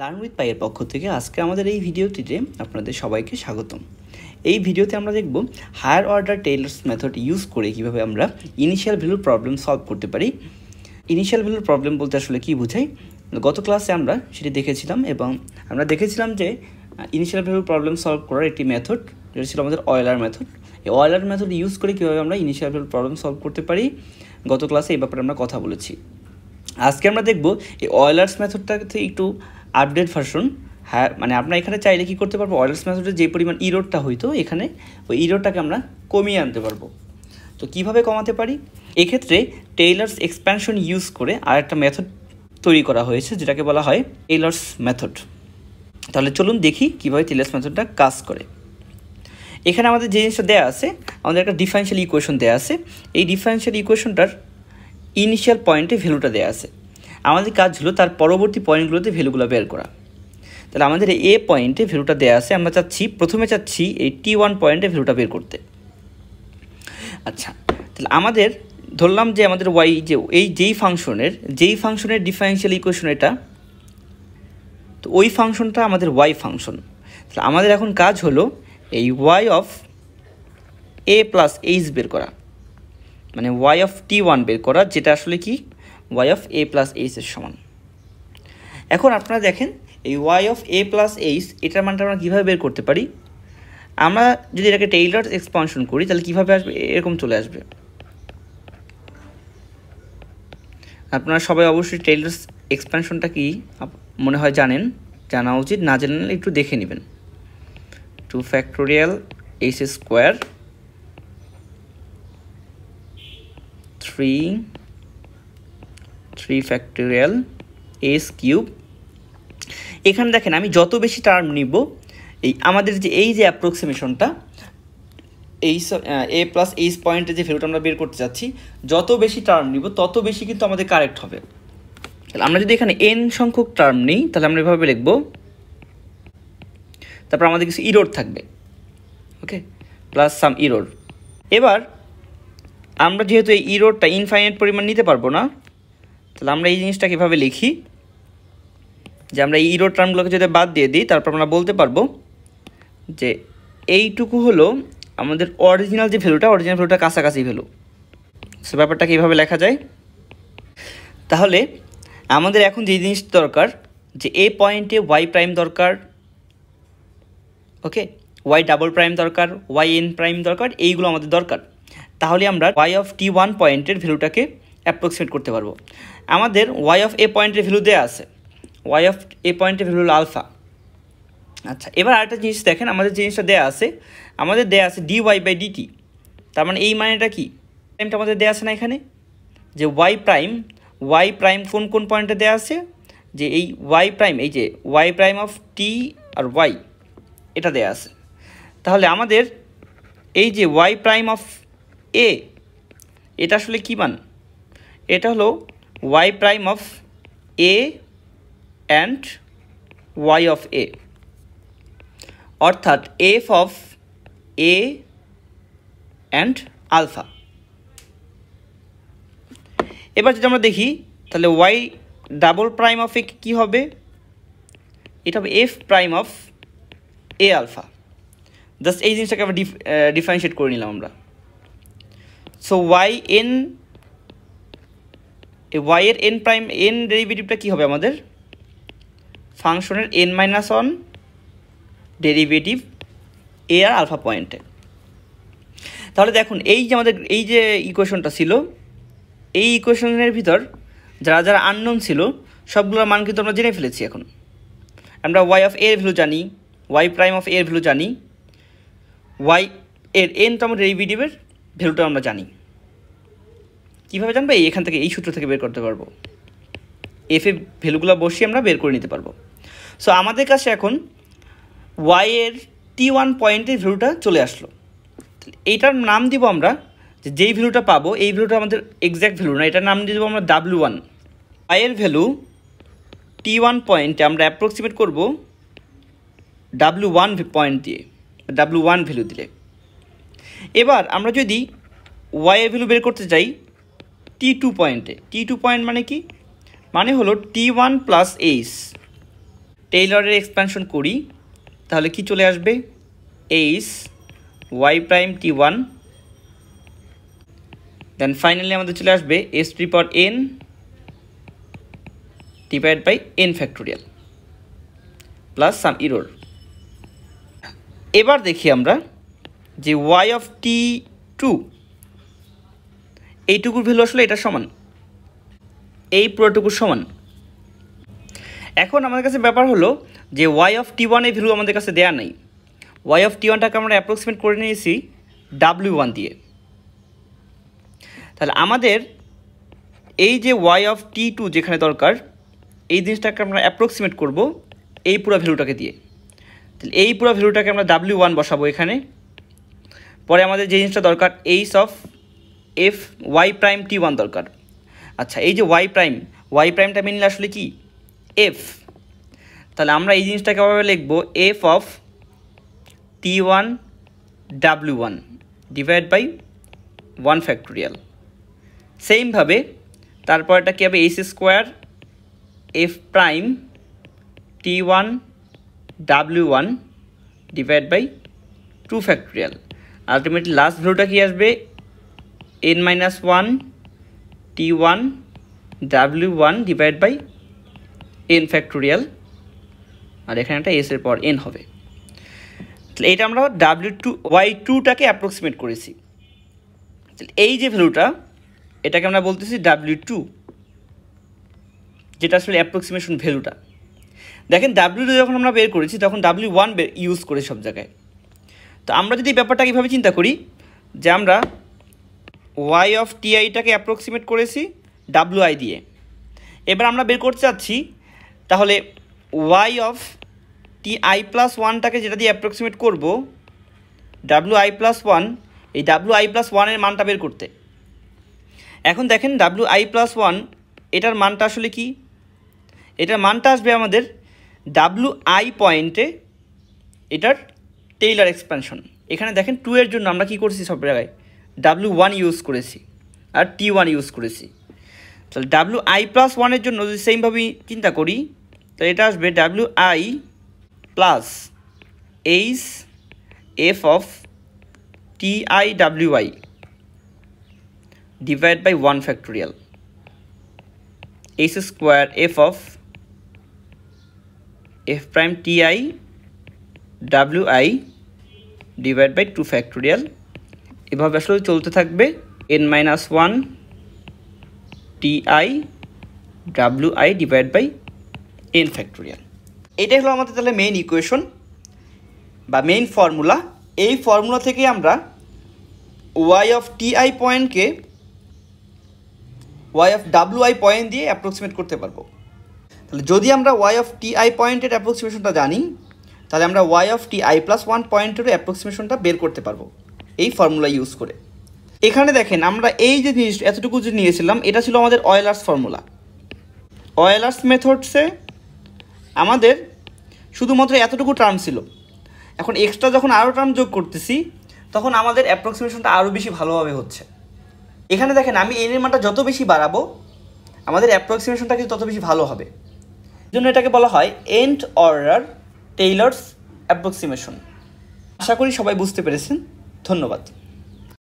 learn with পাইয়ের পক্ষ থেকে আজকে আমাদের এই ভিডিওটিতে আপনাদের সবাইকে স্বাগতম এই ভিডিওতে আমরা দেখব higher order Taylor's method use করে কিভাবে আমরা ইনিশিয়াল ভ্যালুর প্রবলেম সলভ করতে পারি ইনিশিয়াল ভ্যালুর প্রবলেম বলতে আসলে কি বোঝাই গত ক্লাসে আমরা সেটি দেখেছিলাম এবং আমরা দেখেছিলাম যে ইনিশিয়াল ভ্যালুর প্রবলেম সলভ করার একটি মেথড যেটা ছিল আমাদের অয়েলার মেথড এই অয়েলার মেথড ইউজ করে কীভাবে আমরা ইনিশিয়াল ভ্যালুর প্রবলেম সলভ করতে পারি গত ক্লাসে এই ব্যাপারে আমরা কথা বলেছি আজকে আমরা দেখব এই অয়েলার্স মেথডটাকে একটু আপডেট ভার্সন হ্যাঁ মানে আপনার এখানে চাইলে কি করতে পারবো ওয়ারলেস মেথডে যে পরিমাণ ইরোডটা হইতো এখানে ওই ইরোডটাকে আমরা কমিয়ে আনতে পারবো তো কিভাবে কমাতে পারি এক্ষেত্রে টেইলার্স এক্সপ্যানশন ইউজ করে আর একটা মেথড তৈরি করা হয়েছে যেটাকে বলা হয় টেইলার্স মেথড তাহলে চলুন দেখি কীভাবে টেইলার্স মেথডটা কাজ করে এখানে আমাদের যে জিনিসটা দেওয়া আছে আমাদের একটা ডিফারেন্সিয়াল ইকুয়েশন দেওয়া আছে এই ডিফারেন্সিয়াল ইকুয়েশনটার ইনিশিয়াল পয়েন্টে ভ্যালুটা দেওয়া আছে আমাদের কাজ হলো তার পরবর্তী পয়েন্টগুলোতে ভ্যালুগুলো বের করা তাহলে আমাদের এ পয়েন্টে ভ্যালুটা দেওয়া আছে আমরা চাচ্ছি প্রথমে চাচ্ছি এই টি ওয়ান পয়েন্টে ভ্যালুটা বের করতে আচ্ছা তাহলে আমাদের ধরলাম যে আমাদের ওয়াই যে এই যেই ফাংশনের যেই ফাংশনের ডিফারেন্সিয়াল ইকুয়েশন এটা তো ওই ফাংশনটা আমাদের ওয়াই ফাংশন তাহলে আমাদের এখন কাজ হলো এই y of a plus h বের করা মানে ওয়াই অফ টি ওয়ান বের করা যেটা আসলে কি ওয়াই অফ এ প্লাস এইচের সমান এখন আপনারা দেখেন এই y of a plus h এটার মানটা আমরা কীভাবে বের করতে পারি আমরা যদি এটাকে টেইলার্স এক্সপানশন করি তাহলে কীভাবে আসবে এরকম চলে আসবে আপনারা সবাই অবশ্যই টেইলার্স এক্সপানশনটা কি মনে হয় জানেন জানা উচিত না জানলে একটু দেখে নেবেন two factorial H square three three factorial s cube এখানে দেখেন আমি যত বেশি টার্ম নিব এই আমাদের যে এই যে অ্যাপ্রক্সিমেশনটা এই এ প্লাস এইচ পয়েন্টে যে ভ্যালুটা আমরা বের করতে যাচ্ছি যত বেশি টার্ম নিব তত বেশি কিন্তু আমাদের কারেক্ট হবে তাহলে আমরা যদি এখানে এন সংখ্যক টার্ম নিই তাহলে আমরা এভাবে লিখব তারপর আমাদের কিছু ইরোড থাকবে ওকে প্লাস সাম ইরোড এবার আমরা যেহেতু এই ইরোডটা ইনফাইনাইট পরিমাণ নিতে পারবো না তাহলে আমরা এই জিনিসটা কীভাবে লিখি যে আমরা ইরো টার্মগুলোকে যদি বাদ দিয়ে দিই তারপর আমরা বলতে পারবো যে এইটুকু হলো আমাদের অরিজিনাল যে ভ্যালুটা অরিজিনাল ভ্যালুটা কাছাকাছি ভ্যালু সে ব্যাপারটা কীভাবে লেখা যায় তাহলে আমাদের এখন যে জিনিস দরকার যে এ পয়েন্টে ওয়াই প্রাইম দরকার ওকে ওয়াই ডাবল প্রাইম দরকার ওয়াই এন প্রাইম দরকার এইগুলো আমাদের দরকার তাহলে আমরা ওয়াই অফ টি ওয়ান পয়েন্টের ভ্যালুটাকে অ্যাপ্রক্সিমেট করতে পারবো আমাদের ওয়াই অফ এ পয়েন্টের ভ্যালু দেওয়া আছে ওয়াই অফ এ পয়েন্টের ভ্যালু হলো আলফা আচ্ছা এবার আরেকটা জিনিস দেখেন আমাদের জিনিসটা দেয়া আছে আমাদের দেয়া আছে ডি ওয়াই বাই ডিটি তার মানে এই মানেটা কি টাইমটা আমাদের দেওয়া আছে না এখানে যে ওয়াই প্রাইম ওয়াই প্রাইম কোন কোন পয়েন্টে দেওয়া আছে যে এই ওয়াই প্রাইম এই যে ওয়াই প্রাইম অফ টি আর ওয়াই এটা দেয়া আছে তাহলে আমাদের এই যে ওয়াই প্রাইম অফ এ এটা আসলে কী মান এটা হলো y prime of a and y of a অর্থাৎ f of a and alpha এবার যদি আমরা দেখি তাহলে y double prime of a কী হবে এটা হবে f prime of a alpha just এই জিনিসটাকে আবার ডিফারেন্সিয়েট করে নিলাম আমরা সো ওয়াই এন এই ওয়াইয়ের এন প্রাইম এন ডেরিভেটিভটা কী হবে আমাদের ফাংশনের n minus one derivative a আর আলফা পয়েন্টে তাহলে দেখুন এই যে আমাদের এই যে ইকুয়েশনটা ছিল এই ইকুয়েশনের ভিতর যারা যারা আননোন ছিল সবগুলোর মান কিন্তু আমরা জেনে ফেলেছি এখন আমরা ওয়াই অফ এর ভ্যালু জানি ওয়াই প্রাইম অফ এর ভ্যালু জানি ওয়াই এর এন এনতম ডেরিভেটিভের ভ্যালুটা আমরা জানি কীভাবে জানবো এই এখান থেকে এই সূত্র থেকে বের করতে পারবো এফ এ ভ্যালুগুলো বসিয়ে আমরা বের করে নিতে পারবো সো আমাদের কাছে এখন ওয়াইয়ের টি ওয়ান পয়েন্টের ভ্যালুটা চলে আসলো এইটার নাম দিব আমরা যে যেই ভ্যালুটা পাবো এই ভ্যালুটা আমাদের এক্স্যাক্ট ভ্যালু না এটার নাম দিয়ে দেবো আমরা ডাব্লু ওয়ান ওয়াইয়ের ভ্যালু টি ওয়ান পয়েন্টে আমরা অ্যাপ্রক্সিমেট করব ডাব্লু ওয়ান পয়েন্ট দিয়ে ডাব্লু ওয়ান ভ্যালু দিলে এবার আমরা যদি ওয়াইয়ের ভ্যালু বের করতে চাই টি টু পয়েন্টে টি টু পয়েন্ট মানে কি মানে হলো টি ওয়ান প্লাস এইস টেইলরের এক্সপ্যানশন করি তাহলে কি চলে আসবে h y prime t one then finally আমাদের চলে আসবে এস টি পর n divide by N factorial plus some error এবার দেখি আমরা যে ওয়াই অফ টি টু এইটুকুর ভ্যালু আসলে এটা সমান এই পুরোটুকুর সমান এখন আমাদের কাছে ব্যাপার হলো যে ওয়াই অফ টি ওয়ানের ভ্যালু আমাদের কাছে দেয়া নাই ওয়াই অফ টি ওয়ানটাকে আমরা অ্যাপ্রক্সিমেট করে নিয়েছি ডাব্লিউ ওয়ান দিয়ে তাহলে আমাদের এই যে ওয়াই অফ টি টু যেখানে দরকার এই জিনিসটাকে আমরা অ্যাপ্রক্সিমেট করব এই পুরো ভ্যালুটাকে দিয়ে তাহলে এই পুরো ভ্যালুটাকে আমরা ডাব্লিউ ওয়ান বসাবো এখানে পরে আমাদের যে জিনিসটা দরকার h of f y prime t one দরকার আচ্ছা এই যে ওয়াই প্রাইম ওয়াই প্রাইমটা মেনলে আসলে কি এফ তাহলে আমরা এই জিনিসটা কীভাবে লিখবো এফ অফ টি ওয়ান ডাব্লিউ one divide by one factorial সেমভাবে তারপর এটা কী হবে s square f prime t one ডাব্লিউ one divide by two factorial ultimately last ভ্যালুটা কী আসবে n minus 1 t1 w1 divided by n factorial আর এখানে একটা এস এর পর n হবে তাহলে এটা আমরা ডাব্লিউ টু ওয়াই টুটাকে অ্যাপ্রক্সিমেট করেছি এই যে ভ্যালুটা এটাকে আমরা বলতেছি ডাব্লিউ টু যেটা আসলে অ্যাপ্রক্সিমেশন ভ্যালুটা দেখেন ডাব্লিউ যখন আমরা বের করেছি তখন ডাব্লিউ ওয়ান ইউজ করে সব জায়গায় তো আমরা যদি ব্যাপারটা এভাবে চিন্তা করি যে আমরা ওয়াই অফ টিআইটাকে অ্যাপ্রক্সিমেট করেছি ডাব্লু আই দিয়ে এবার আমরা বের করতে চাচ্ছি তাহলে y of T i plus ওয়ানটাকে যেটা দিয়ে অ্যাপ্রক্সিমেট করব ডাব্লু আই প্লাস ওয়ান এই ডাব্লু আই প্লাস ওয়ানের মানটা বের করতে এখন দেখেন ডাব্লু আই প্লাস ওয়ান এটার মানটা আসলে কি এটার মানটা আসবে আমাদের ডাব্লু আই পয়েন্টে এটার টেইলার এক্সপ্যানশন এখানে দেখেন টু এর জন্য আমরা কি করছি সব জায়গায় ডাব্লিউ ওয়ান ইউজ করেছি আর টি ওয়ান ইউজ করেছি তাহলে ডাব্লিউ আই প্লাস ওয়ানের জন্য যদি সেইমভাবেই চিন্তা করি তো এটা আসবে W I plus H F of T I W I divide by one factorial H square F of F prime T I W I divide by two factorial এভাবে আসলে চলতে থাকবে N minus one T I W I divide by N factorial এটাই হলো আমাদের তাহলে main equation বা main formula এই ফর্মুলা থেকে আমরা ওয়াই অফ টি আই পয়েন্টকে Y of W I point দিয়ে অ্যাপ্রক্সিমেট করতে পারবো তাহলে যদি আমরা ওয়াই অফ টি আই পয়েন্টের অ্যাপ্রক্সিমেশনটা জানি তাহলে আমরা Y of T i plus one পয়েন্টেরও অ্যাপ্রক্সিমেশনটা বের করতে পারবো এই ফর্মুলা ইউজ করে এখানে দেখেন আমরা এই যে জিনিস এতটুকু যে নিয়েছিলাম এটা ছিল আমাদের অয়েলার্স ফর্মুলা অয়েলার্স মেথডসে আমাদের শুধুমাত্র এতটুকু টার্ম ছিল এখন এক্সট্রা যখন আরও টার্ম যোগ করতেছি তখন আমাদের অ্যাপ্রক্সিমেশনটা আরও বেশি ভালোভাবে হচ্ছে এখানে দেখেন আমি এই এর যত বেশি বাড়াবো আমাদের অ্যাপ্রক্সিমেশনটা কিন্তু তত বেশি ভালো হবে জন্য এটাকে বলা হয় এন্ড অর্ডার টেইলার্স অ্যাপ্রক্সিমেশন আশা করি সবাই বুঝতে পেরেছেন ধন্যবাদ